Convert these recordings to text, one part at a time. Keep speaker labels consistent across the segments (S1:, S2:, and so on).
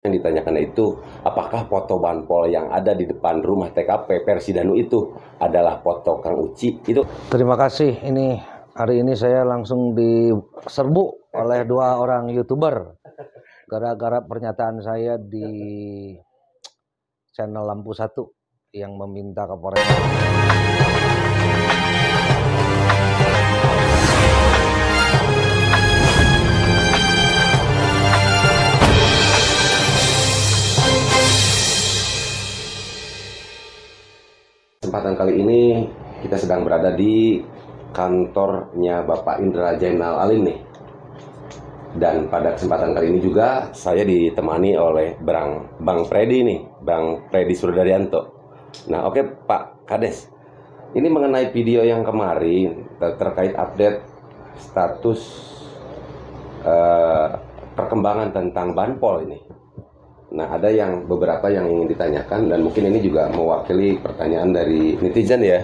S1: Yang ditanyakan itu, apakah foto banpol yang ada di depan rumah TKP Danu itu adalah foto Kang Uci? Itu.
S2: Terima kasih. Ini hari ini saya langsung diserbu oleh dua orang youtuber gara-gara pernyataan saya di channel Lampu Satu yang meminta Kapolres.
S1: kesempatan kali ini kita sedang berada di kantornya Bapak Indra Jainal Alim nih. Dan pada kesempatan kali ini juga saya ditemani oleh Bang Bang Freddy nih, Bang Freddy Surdaryanto. Nah, oke okay, Pak Kades. Ini mengenai video yang kemarin ter terkait update status uh, perkembangan tentang Banpol ini. Nah, ada yang beberapa yang ingin ditanyakan dan mungkin ini juga mewakili pertanyaan dari netizen ya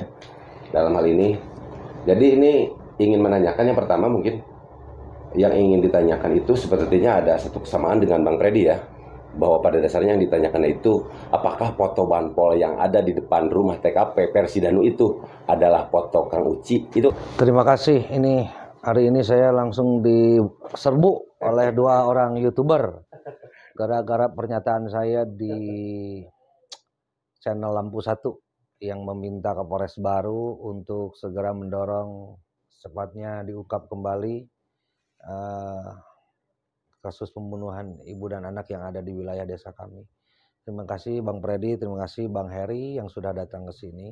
S1: dalam hal ini. Jadi ini ingin menanyakan yang pertama mungkin yang ingin ditanyakan itu sepertinya ada satu kesamaan dengan Bang Freddy ya bahwa pada dasarnya yang ditanyakan itu apakah foto banpol yang ada di depan rumah TKP versi Danu itu adalah foto Kang Uci itu terima kasih ini hari ini
S2: saya langsung diserbu oleh dua orang youtuber gara-gara pernyataan saya di iya, iya. channel Lampu Satu yang meminta Kapolres baru untuk segera mendorong secepatnya diungkap kembali uh, kasus pembunuhan ibu dan anak yang ada di wilayah desa kami. Terima kasih Bang Predi, terima kasih Bang Heri yang sudah datang ke sini.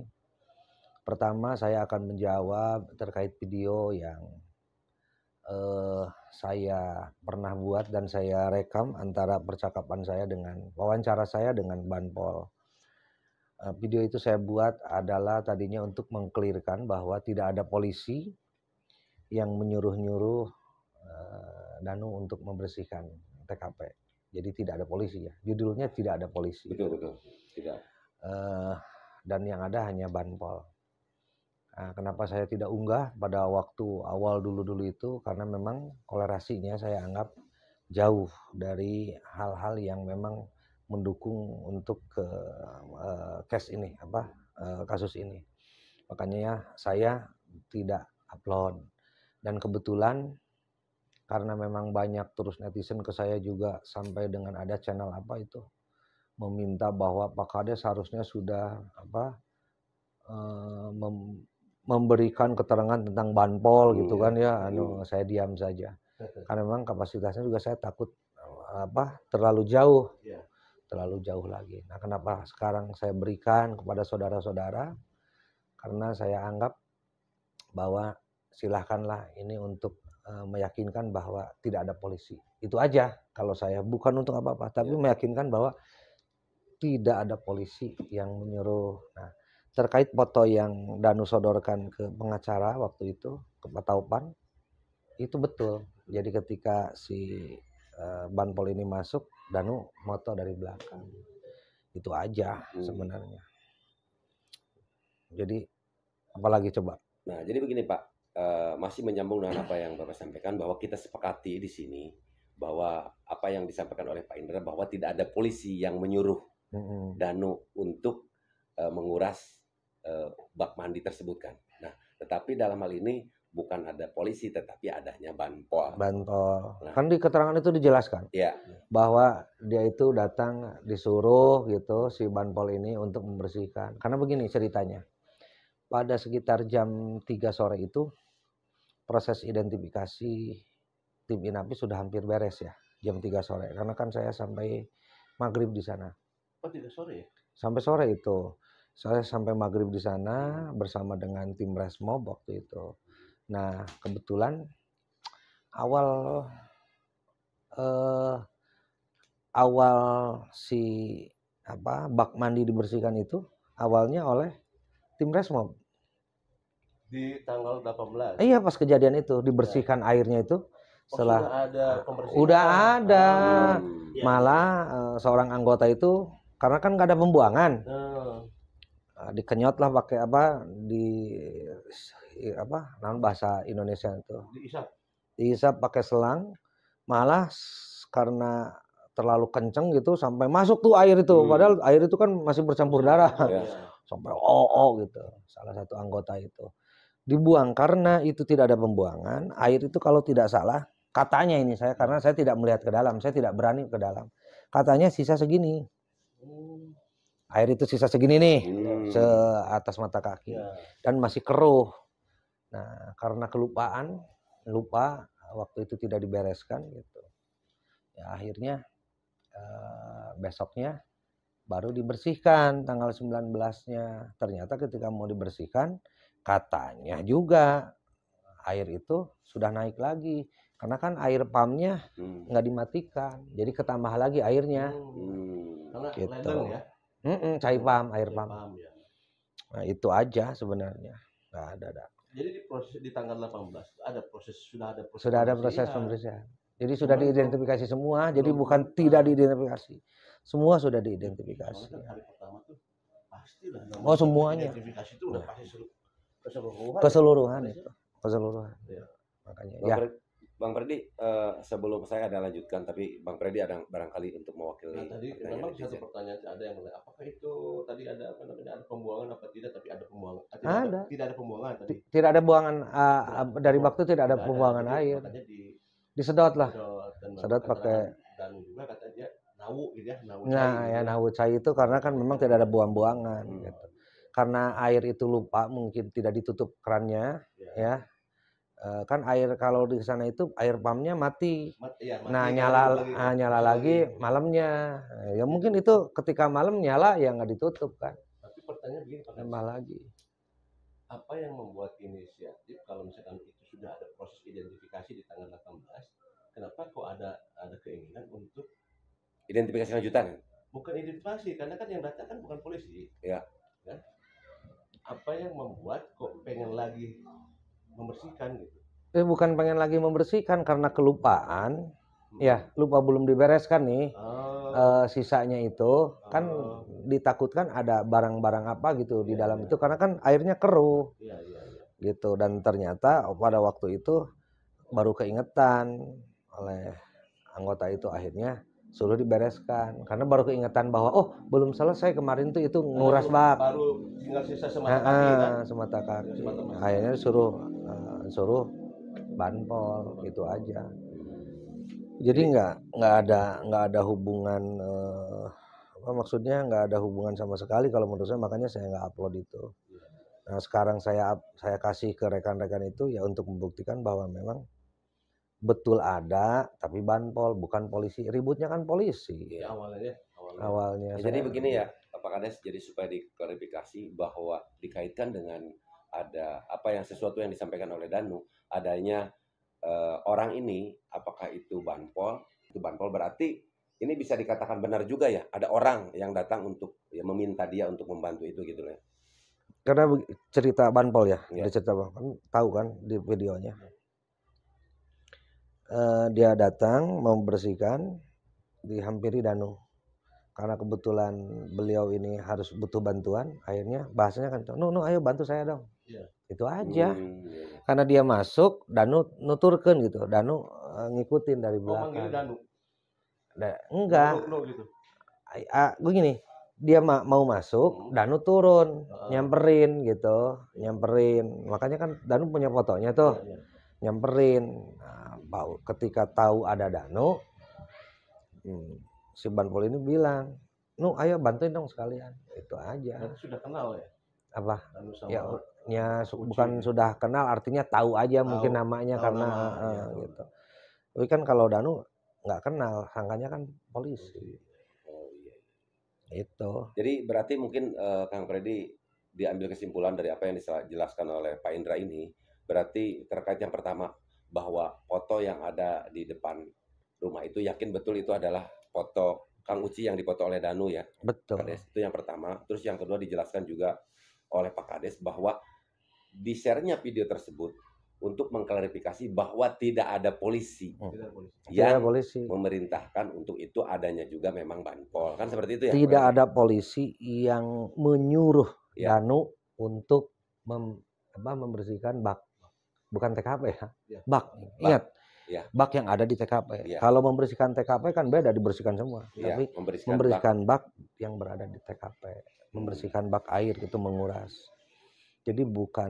S2: Pertama saya akan menjawab terkait video yang eh, saya pernah buat dan saya rekam antara percakapan saya dengan wawancara saya dengan Banpol. Eh, video itu saya buat adalah tadinya untuk mengklirkan bahwa tidak ada polisi yang menyuruh-nyuruh eh, Danu untuk membersihkan TKP. Jadi tidak ada polisi ya. Judulnya tidak ada polisi. Betul betul. Tidak. Eh, dan yang ada hanya Banpol Eh, kenapa saya tidak unggah pada waktu awal dulu-dulu itu? Karena memang kolerasinya saya anggap jauh dari hal-hal yang memang mendukung untuk ke uh, case ini apa eh, kasus ini. Makanya ya saya tidak upload dan kebetulan karena memang banyak terus netizen ke saya juga sampai dengan ada channel apa itu meminta bahwa Pak Kades harusnya sudah apa memberikan keterangan tentang banpol gitu iya, kan ya anu saya diam saja karena memang kapasitasnya juga saya takut eh, apa terlalu jauh iya. terlalu jauh lagi nah kenapa sekarang saya berikan kepada saudara-saudara karena saya anggap bahwa silahkanlah ini untuk eh, meyakinkan bahwa tidak ada polisi itu aja kalau saya bukan untuk apa-apa tapi meyakinkan bahwa tidak ada polisi yang menyuruh nah terkait foto yang Danu sodorkan ke pengacara waktu itu ke Pataupan itu betul jadi ketika si uh, Banpol ini masuk Danu foto dari belakang itu aja hmm. sebenarnya jadi apalagi coba
S1: nah jadi begini Pak uh, masih menyambung dengan apa yang Bapak sampaikan bahwa kita sepakati di sini bahwa apa yang disampaikan oleh Pak Indra bahwa tidak ada polisi yang menyuruh Danu untuk uh, menguras Eh, bak mandi tersebut kan. Nah, tetapi dalam hal ini bukan ada polisi tetapi adanya banpol.
S2: Banpol. Nah, kan di keterangan itu dijelaskan. Iya. Bahwa dia itu datang disuruh gitu si banpol ini untuk membersihkan. Karena begini ceritanya. Pada sekitar jam 3 sore itu proses identifikasi tim Inapi sudah hampir beres ya. Jam 3 sore. Karena kan saya sampai maghrib di sana.
S3: Oh, 3 sore ya?
S2: Sampai sore itu. Saya sampai maghrib di sana bersama dengan tim resmo waktu itu. Nah, kebetulan awal eh, awal si apa bak mandi dibersihkan itu awalnya oleh tim resmo
S3: di tanggal 18. Iya,
S2: pas kejadian itu dibersihkan ya. airnya itu oh, setelah oh, sudah ada pembersihan. Udah ada. Hmm. Malah eh, seorang anggota itu karena kan nggak ada pembuangan. Ah, dikenyot lah pakai apa di apa namun bahasa Indonesia itu dihisap pakai selang malah karena terlalu kenceng gitu sampai masuk tuh air itu hmm. padahal air itu kan masih bercampur darah yeah. sampai oo -oh gitu salah satu anggota itu dibuang karena itu tidak ada pembuangan air itu kalau tidak salah katanya ini saya karena saya tidak melihat ke dalam saya tidak berani ke dalam katanya sisa segini air itu sisa segini nih hmm. se mata kaki ya. dan masih keruh nah karena kelupaan lupa waktu itu tidak dibereskan gitu ya akhirnya eh, besoknya baru dibersihkan tanggal 19-nya ternyata ketika mau dibersihkan katanya juga air itu sudah naik lagi karena kan air pumpnya hmm. nggak hmm. dimatikan jadi ketambah lagi airnya hmm. gitu. ya Mm -mm, cair pam, air pam. Ya. Nah itu aja sebenarnya. Nggak
S3: ada, ada. Jadi di proses di tanggal 18 ada proses sudah ada proses sudah ada proses pemeriksaan.
S2: Jadi sudah Cuma diidentifikasi semua. Jadi bukan tidak diidentifikasi. Semua sudah diidentifikasi. Kan
S3: ya. pastilah. Oh semuanya. Identifikasi itu udah nah. pasti keseluruhan.
S2: Keseluruhan itu. Keseluruhan.
S3: Iya. Ya. Makanya.
S2: Bapak
S1: ya. Bang Perdi, uh, eh, sebelum saya ada lanjutkan, tapi Bang Perdi ada barangkali untuk mewakili. Nah, tadi memang satu
S3: pertanyaan ada yang apakah itu tadi ada apa namanya ada pembuangan apa tidak? Tapi ada pembuangan. Ah, tidak, ada. ada. tidak ada pembuangan tadi.
S2: Tidak ada buangan uh, tidak dari waktu tidak ada pembuangan ada, air. Di,
S3: disedot lah. Sedot, pakai. Dan juga dia nawu gitu ya, nawu nah, cai. Ya, gitu ya nawu
S2: cai itu karena kan memang tidak ada buang-buangan hmm. gitu. Karena air itu lupa mungkin tidak ditutup kerannya, ya, ya Eh, kan air kalau di sana itu air pumpnya mati.
S3: mati, ya, mati nah nyala lagi,
S2: nyala lagi ah, iya, iya. malamnya. Eh, ya mungkin itu ketika malam nyala ya nggak ditutup kan.
S3: Tapi pertanyaan begini Pak. lagi. Apa yang membuat inisiatif kalau misalkan itu sudah ada proses identifikasi di tanggal 18, kenapa kok ada ada keinginan untuk
S1: identifikasi lanjutan?
S3: Bukan identifikasi, karena kan yang datang kan bukan polisi. Ya. ya. Apa yang membuat kok pengen lagi membersihkan gitu.
S2: Eh bukan pengen lagi membersihkan karena kelupaan. Hmm. Ya, lupa belum dibereskan nih. Oh. Uh, sisanya itu kan oh. kan ditakutkan ada barang-barang apa gitu ya, di iya, dalam ya. itu karena kan airnya keruh. Iya, iya, gitu dan ternyata pada waktu itu baru keingetan oleh anggota itu akhirnya suruh dibereskan karena baru keingetan bahwa oh belum selesai kemarin tuh itu nguras bak
S3: baru tinggal sisa semata kaki,
S2: kan? semata kaki. akhirnya suruh eh, suruh banpol gitu aja jadi nggak nggak ada nggak ada hubungan eh, apa maksudnya nggak ada hubungan sama sekali kalau menurut saya makanya saya nggak upload itu iya. nah sekarang saya saya kasih ke rekan-rekan itu ya untuk membuktikan bahwa memang betul ada tapi banpol bukan polisi ributnya kan polisi ya,
S1: awalnya awalnya,
S2: awalnya ya, jadi begini ya
S1: apakah Kades jadi supaya diklarifikasi bahwa dikaitkan dengan ada apa yang sesuatu yang disampaikan oleh Danu adanya eh, orang ini apakah itu banpol itu banpol berarti ini bisa dikatakan benar juga ya ada orang yang datang untuk ya, meminta dia untuk membantu itu gitu ya
S2: karena cerita banpol ya, ya. cerita banpol kan tahu kan di videonya iya. Eh, dia datang membersihkan dihampiri Danu karena kebetulan beliau ini harus butuh bantuan akhirnya bahasanya kan no no ayo bantu saya dong yeah. itu aja mm, yeah. Iya. karena dia masuk Danu nuturkan gitu Danu uh, ngikutin dari oh, belakang oh, Danu da, enggak no, no, gitu. A, gue gini dia ma mau masuk, hmm. Danu turun, uh. nyamperin gitu, nyamperin. Makanya kan Danu punya fotonya tuh. Yeah, yeah nyamperin nah, ketika tahu ada Danu, hmm, si Banpol ini bilang Nu ayo bantuin dong sekalian itu aja
S3: Dan sudah kenal ya
S2: apa ya, ya bukan sudah kenal artinya tahu aja tahu, mungkin namanya karena nama, uh, ya, eh, gitu tapi kan kalau Danu nggak kenal sangkanya kan polisi
S1: oh, iya. iya. itu jadi berarti mungkin uh, Kang Freddy diambil kesimpulan dari apa yang dijelaskan oleh Pak Indra ini Berarti terkait yang pertama bahwa foto yang ada di depan rumah itu yakin betul itu adalah foto Kang Uci yang dipoto oleh Danu ya. Betul. Kades itu yang pertama. Terus yang kedua dijelaskan juga oleh Pak Kades bahwa di share-nya video tersebut untuk mengklarifikasi bahwa tidak ada polisi oh. yang tidak polisi. memerintahkan untuk itu adanya juga memang banpol kan seperti itu ya tidak ada
S2: polisi yang menyuruh ya. Danu untuk mem, apa, membersihkan bak bukan TKP ya, ya. bak. Ingat, ya. bak yang ada di TKP. Ya. Kalau membersihkan TKP kan beda dibersihkan semua, ya. tapi membersihkan, membersihkan bak. bak yang berada di TKP, membersihkan bak air itu menguras. Jadi bukan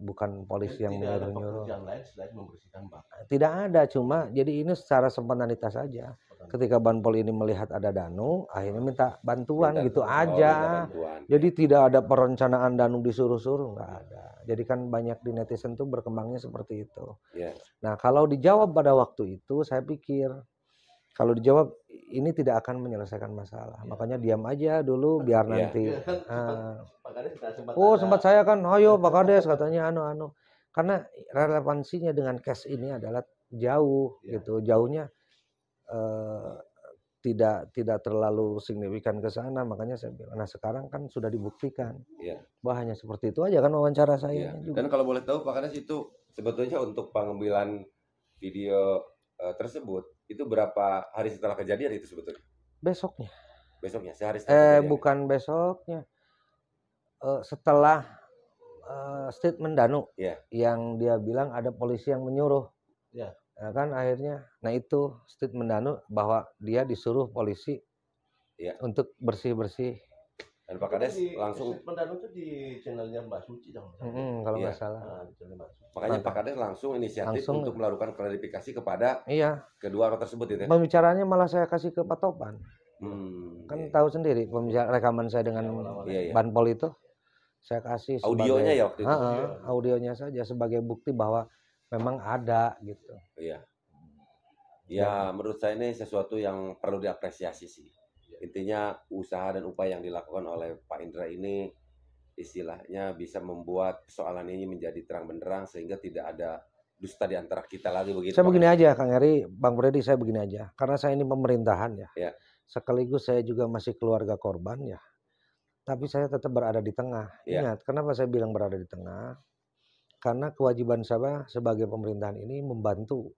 S2: bukan polisi jadi yang menyuruh nyuruh. Tidak ada cuma jadi ini secara spontanitas saja. Ketika Banpol ini melihat ada Danu, akhirnya ah. minta bantuan minta, gitu oh, aja. Bantuan. Jadi tidak ada perencanaan Danu disuruh-suruh nggak iya. ada. Jadi kan banyak di netizen tuh berkembangnya seperti itu. Iya. Nah kalau dijawab pada waktu itu, saya pikir kalau dijawab ini tidak akan menyelesaikan masalah. Ya. Makanya diam aja dulu iya. biar nanti. Ya.
S3: Uh, oh, sempat saya
S2: kan, "Ayo iya. Pak Kades," katanya anu anu. Karena relevansinya dengan cash ini adalah jauh ya. gitu. Jauhnya uh, tidak tidak terlalu signifikan ke sana makanya saya bilang nah sekarang kan sudah dibuktikan ya. bahwa seperti itu aja kan wawancara saya ya. juga. dan
S1: kalau boleh tahu Pak Kades itu sebetulnya untuk pengambilan video uh, tersebut itu berapa hari setelah kejadian itu sebetulnya? Besoknya. Besoknya, sehari setelah. Eh, kejadian.
S2: bukan besoknya. Uh, setelah uh, statement Danu yeah. yang dia bilang ada polisi yang menyuruh. Yeah. Nah, ya kan akhirnya, nah itu statement Danu bahwa dia disuruh polisi yeah. untuk bersih bersih
S1: dan Pak Kades langsung
S3: pendanaan itu di channelnya Mbak Suci dong hmm, kalau
S1: nggak iya. salah nah, makanya Mata. Pak Kades langsung inisiatif langsung, untuk melakukan klarifikasi kepada iya. kedua orang tersebut itu ya? pembicaranya
S2: malah saya kasih ke Pak Topan
S1: hmm,
S2: kan iya. iya. tahu sendiri pembicara rekaman saya dengan iya, iya. iya, iya. Banpol itu saya kasih audionya ya waktu itu uh, iya. audionya saja sebagai bukti bahwa memang ada gitu
S1: iya ya, ya menurut saya ini sesuatu yang perlu diapresiasi sih intinya usaha dan upaya yang dilakukan oleh Pak Indra ini istilahnya bisa membuat persoalan ini menjadi terang benderang sehingga tidak ada dusta di antara kita lagi begitu. Saya begini aja
S2: Kang Eri, Bang Freddy saya begini aja. Karena saya ini pemerintahan ya. ya. Sekaligus saya juga masih keluarga korban ya. Tapi saya tetap berada di tengah. Ya. Ingat, kenapa saya bilang berada di tengah? Karena kewajiban saya sebagai pemerintahan ini membantu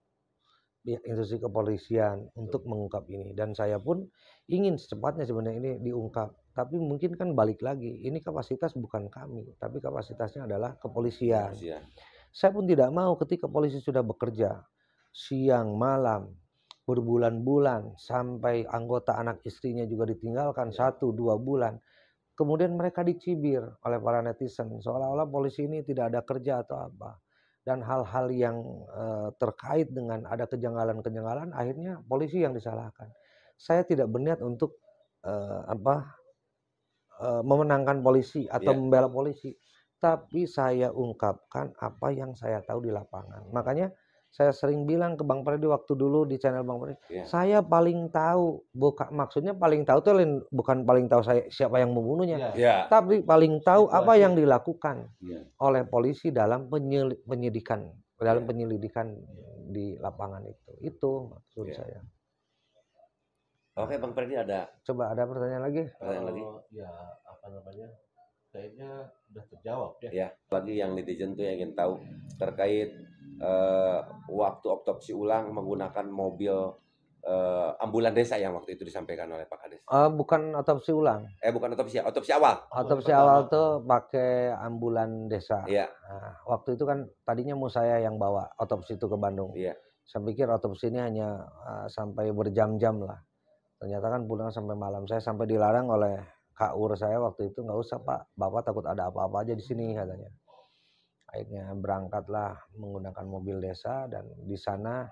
S2: pihak institusi kepolisian untuk mengungkap ini dan saya pun ingin secepatnya sebenarnya ini diungkap tapi mungkin kan balik lagi ini kapasitas bukan kami tapi kapasitasnya adalah kepolisian ya. saya pun tidak mau ketika polisi sudah bekerja siang malam berbulan-bulan sampai anggota anak istrinya juga ditinggalkan ya. satu dua bulan kemudian mereka dicibir oleh para netizen seolah-olah polisi ini tidak ada kerja atau apa dan hal-hal yang uh, terkait dengan ada kejanggalan-kejanggalan akhirnya polisi yang disalahkan. Saya tidak berniat untuk uh, apa uh, memenangkan polisi atau yeah. membela polisi, tapi saya ungkapkan apa yang saya tahu di lapangan. Makanya saya sering bilang ke Bang Freddy waktu dulu di channel Bang Freddy, iya. yeah. saya paling tahu buka maksudnya paling tahu tuh bukan paling tahu saya siapa yang membunuhnya, yeah. Yeah. tapi paling tahu Situasi. apa yang dilakukan yeah. oleh polisi dalam penyelidikan dalam iya. penyelidikan di lapangan itu. Itu maksud yeah. saya.
S1: Oke, Bang Freddy ada. Coba
S3: ada pertanyaan lagi? Pertanyaan lagi. Ya, apa namanya? kayaknya sudah terjawab
S1: ya. ya. Lagi yang netizen tuh yang ingin tahu terkait uh, waktu otopsi ulang menggunakan mobil uh, ambulan desa yang waktu itu disampaikan oleh Pak Kades.
S2: Uh, bukan otopsi ulang.
S1: Eh bukan otopsi, otopsi awal. Otopsi Pertama. awal
S2: tuh pakai ambulan desa. Iya. Nah, waktu itu kan tadinya mau saya yang bawa otopsi itu ke Bandung. Iya. Saya pikir otopsi ini hanya uh, sampai berjam-jam lah. Ternyata kan pulang sampai malam. Saya sampai dilarang oleh kaur saya waktu itu nggak usah iya. pak bapak takut ada apa-apa aja di sini katanya akhirnya berangkatlah menggunakan mobil desa dan di sana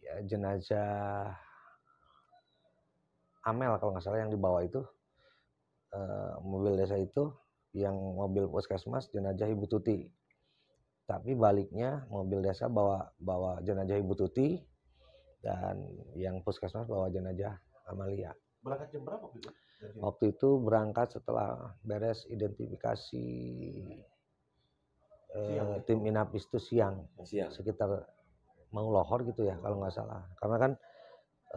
S2: ya, jenazah Amel kalau nggak salah yang dibawa itu eh, mobil desa itu yang mobil puskesmas jenazah Ibu Tuti tapi baliknya mobil desa bawa bawa jenazah Ibu Tuti dan yang puskesmas bawa jenazah Amalia
S3: berangkat jam berapa gitu Waktu
S2: itu berangkat setelah beres identifikasi eh, gitu. tim inapistus itu siang, siang. sekitar mau lohor gitu ya kalau nggak salah. Karena kan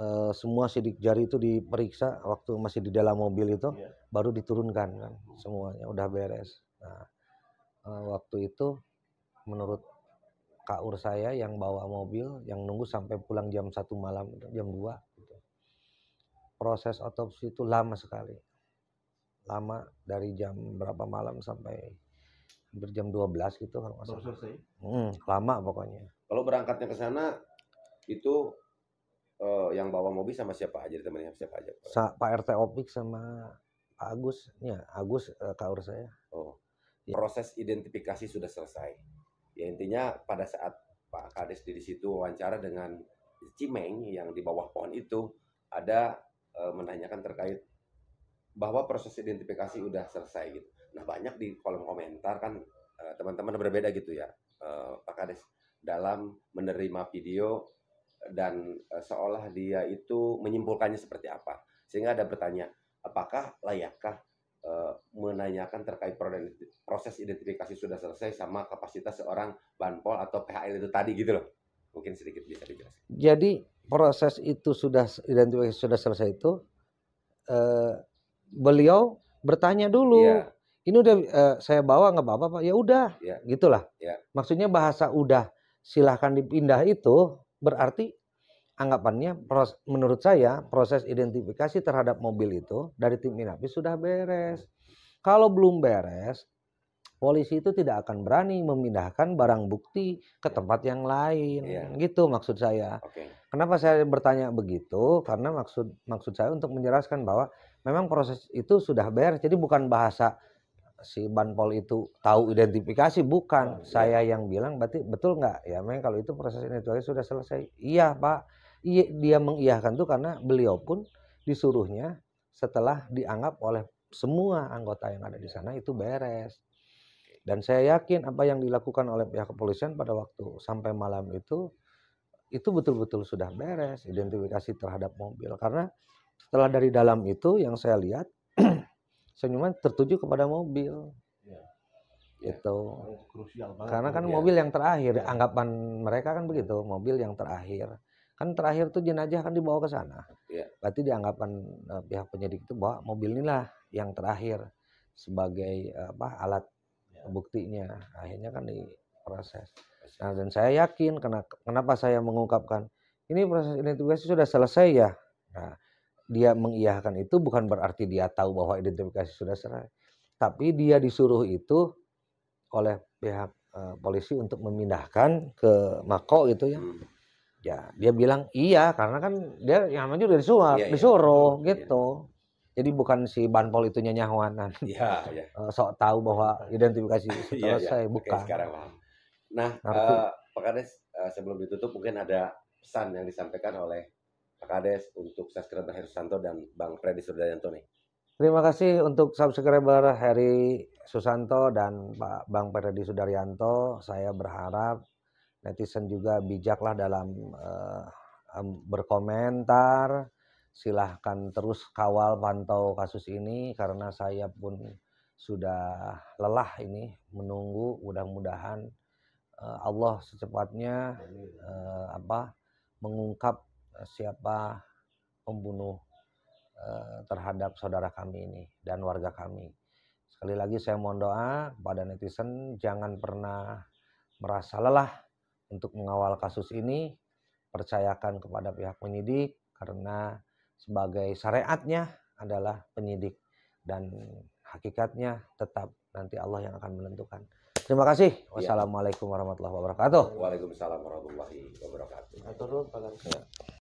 S2: eh, semua sidik jari itu diperiksa waktu masih di dalam mobil itu, yeah. baru diturunkan kan semuanya udah beres. Nah eh, waktu itu menurut kaur saya yang bawa mobil yang nunggu sampai pulang jam satu malam jam 2 proses otopsi itu lama sekali. Lama dari jam berapa malam sampai hampir jam 12 gitu kalau nggak salah. Ya? Hmm, lama pokoknya.
S1: Kalau berangkatnya ke sana itu uh, yang bawa mobil sama siapa aja temannya siapa aja?
S2: Pak, Sa Pak RT Opik sama Pak Agus, ya Agus uh, kaur saya.
S1: Oh. Ya. Proses identifikasi sudah selesai. Ya intinya pada saat Pak Kades di situ wawancara dengan Cimeng yang di bawah pohon itu ada Eh, menanyakan terkait bahwa proses identifikasi udah selesai gitu. Nah banyak di kolom komentar kan teman eh, teman-teman berbeda gitu ya, uh, Pak Kades dalam menerima video dan uh, seolah dia itu menyimpulkannya seperti apa. Sehingga ada bertanya, apakah layakkah uh, menanyakan terkait proses identifikasi sudah selesai sama kapasitas seorang banpol atau PHL itu tadi gitu loh. Mungkin sedikit bisa dijelaskan.
S2: Jadi proses itu sudah identifikasi sudah selesai itu eh, beliau bertanya dulu. Ya. Ini udah eh, saya bawa nggak apa-apa Pak. Ya udah. Ya. Gitulah. Ya. Maksudnya bahasa udah silahkan dipindah itu berarti anggapannya proses, menurut saya proses identifikasi terhadap mobil itu dari tim Inavis sudah beres. Kalau belum beres, polisi itu tidak akan berani memindahkan barang bukti ke iya. tempat yang lain. Yeah. Gitu maksud saya. Okay. Kenapa saya bertanya begitu? Karena maksud maksud saya untuk menjelaskan bahwa memang proses itu sudah beres. Jadi bukan bahasa si Banpol itu tahu identifikasi bukan oh, iya. saya yeah. yang bilang berarti betul nggak ya memang kalau itu proses identifikasi sudah selesai iya pak iya, dia mengiyahkan tuh karena beliau pun disuruhnya setelah dianggap oleh semua anggota yang ada di iya. sana itu beres dan saya yakin apa yang dilakukan oleh pihak kepolisian pada waktu sampai malam itu itu betul-betul sudah beres identifikasi terhadap mobil karena setelah dari dalam itu yang saya lihat senyuman tertuju kepada mobil ya. ya. itu
S3: oh, karena kan mobil ya. yang
S2: terakhir anggapan mereka kan begitu mobil yang terakhir kan terakhir tuh jenazah kan dibawa ke sana berarti dianggapan eh, pihak penyidik itu bahwa mobil inilah yang terakhir sebagai eh, apa alat Iya. buktinya akhirnya kan diproses nah dan saya yakin kenapa, kenapa saya mengungkapkan ini proses identifikasi sudah selesai ya nah dia mengiyahkan itu bukan berarti dia tahu bahwa identifikasi sudah selesai tapi dia disuruh itu oleh pihak e, polisi untuk memindahkan ke Mako itu ya hmm. ya dia bilang iya karena kan dia yang namanya udah iya, iya. disuruh ya, disuruh ya. gitu ya jadi bukan si banpol itu nyahwanan ya, ya. Eh, sok tahu bahwa iya. identifikasi selesai ya, ya. bukan sekarang paham
S1: nah, nah eh, Pak Kades uh, sebelum ditutup mungkin ada pesan yang disampaikan oleh Pak Kades untuk subscriber Heri Susanto dan Bang Freddy Surdayanto nih
S2: Terima kasih untuk subscriber Heri Susanto dan Pak Bang Freddy Sudaryanto. Saya berharap netizen juga bijaklah dalam uh, berkomentar, silahkan terus kawal pantau kasus ini karena saya pun sudah lelah ini menunggu mudah-mudahan eh, Allah secepatnya uh, apa mengungkap siapa pembunuh eh, terhadap saudara kami ini dan warga kami. Sekali lagi saya mohon doa kepada netizen jangan pernah merasa lelah untuk mengawal kasus ini. Percayakan kepada pihak penyidik karena sebagai syariatnya adalah penyidik dan hakikatnya tetap nanti Allah yang akan menentukan. Terima kasih. Ya. Wassalamualaikum warahmatullahi wabarakatuh.
S1: Waalaikumsalam warahmatullahi wabarakatuh.